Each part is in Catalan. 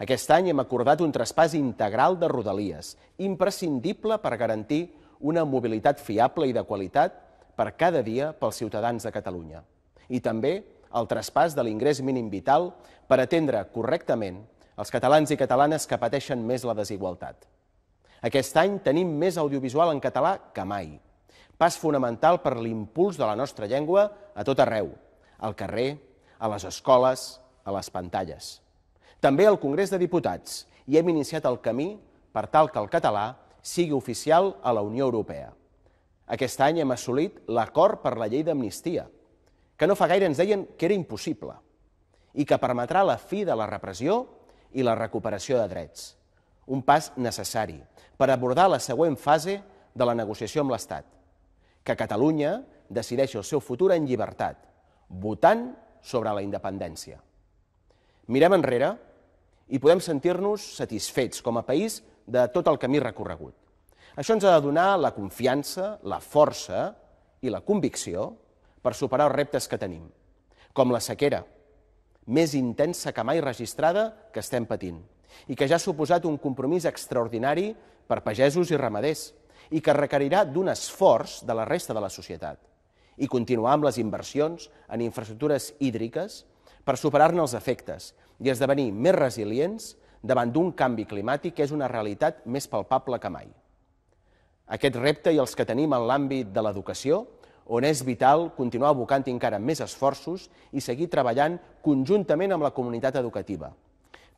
Aquest any hem acordat un traspàs integral de rodalies, imprescindible per garantir una mobilitat fiable i de qualitat per cada dia pels ciutadans de Catalunya. I també el traspàs de l'ingrés mínim vital per atendre correctament els catalans i catalanes que pateixen més la desigualtat. Aquest any tenim més audiovisual en català que mai. Pas fonamental per l'impuls de la nostra llengua a tot arreu, al carrer, a les escoles, a les pantalles. També al Congrés de Diputats i hem iniciat el camí per tal que el català sigui oficial a la Unió Europea. Aquest any hem assolit l'acord per la llei d'amnistia, que no fa gaire ens deien que era impossible i que permetrà la fi de la repressió i la recuperació de drets. Un pas necessari per abordar la següent fase de la negociació amb l'Estat, que Catalunya decideixi el seu futur en llibertat, votant sobre la independència. Mirem enrere i podem sentir-nos satisfets com a país de tot el camí recorregut. Això ens ha de donar la confiança, la força i la convicció per superar els reptes que tenim, com la sequera, més intensa que mai registrada que estem patint, i que ja ha suposat un compromís extraordinari per pagesos i ramaders, i que requerirà d'un esforç de la resta de la societat, i continuar amb les inversions en infraestructures hídriques per superar-ne els efectes i esdevenir més resilients davant d'un canvi climàtic que és una realitat més palpable que mai. Aquest repte i els que tenim en l'àmbit de l'educació, on és vital continuar abocant encara més esforços i seguir treballant conjuntament amb la comunitat educativa,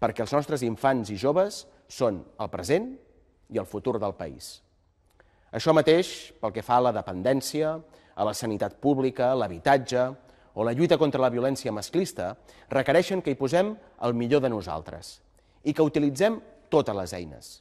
perquè els nostres infants i joves són el present i el futur del país. Això mateix pel que fa a la dependència, a la sanitat pública, l'habitatge, o la lluita contra la violència masclista requereixen que hi posem el millor de nosaltres i que utilitzem totes les eines.